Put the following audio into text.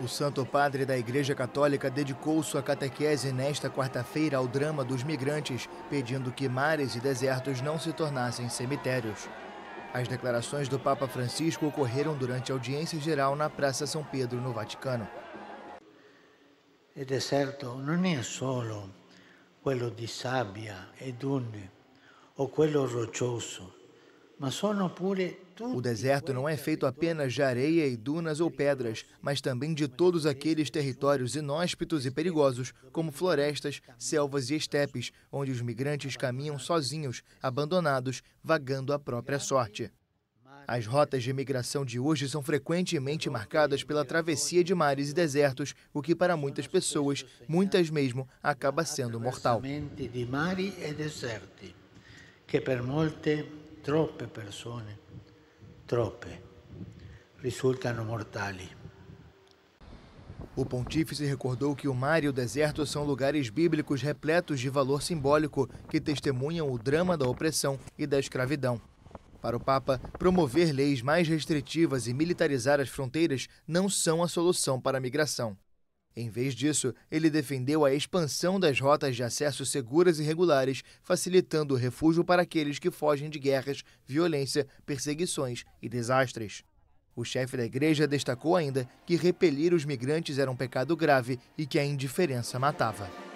O Santo Padre da Igreja Católica dedicou sua catequese nesta quarta-feira ao drama dos migrantes, pedindo que mares e desertos não se tornassem cemitérios. As declarações do Papa Francisco ocorreram durante a audiência geral na Praça São Pedro, no Vaticano. E deserto non è é solo quello di sabbia e dune o quello roccioso. O deserto não é feito apenas de areia e dunas ou pedras, mas também de todos aqueles territórios inóspitos e perigosos, como florestas, selvas e estepes, onde os migrantes caminham sozinhos, abandonados, vagando à própria sorte. As rotas de migração de hoje são frequentemente marcadas pela travessia de mares e desertos, o que para muitas pessoas, muitas mesmo, acaba sendo mortal. Que per molte troppe persone, troppe, risultano mortali. O pontífice recordou que o mar e o deserto são lugares bíblicos repletos de valor simbólico que testemunham o drama da opressão e da escravidão. Para o Papa, promover leis mais restritivas e militarizar as fronteiras não são a solução para a migração. Em vez disso, ele defendeu a expansão das rotas de acesso seguras e regulares, facilitando o refúgio para aqueles que fogem de guerras, violência, perseguições e desastres. O chefe da igreja destacou ainda que repelir os migrantes era um pecado grave e que a indiferença matava.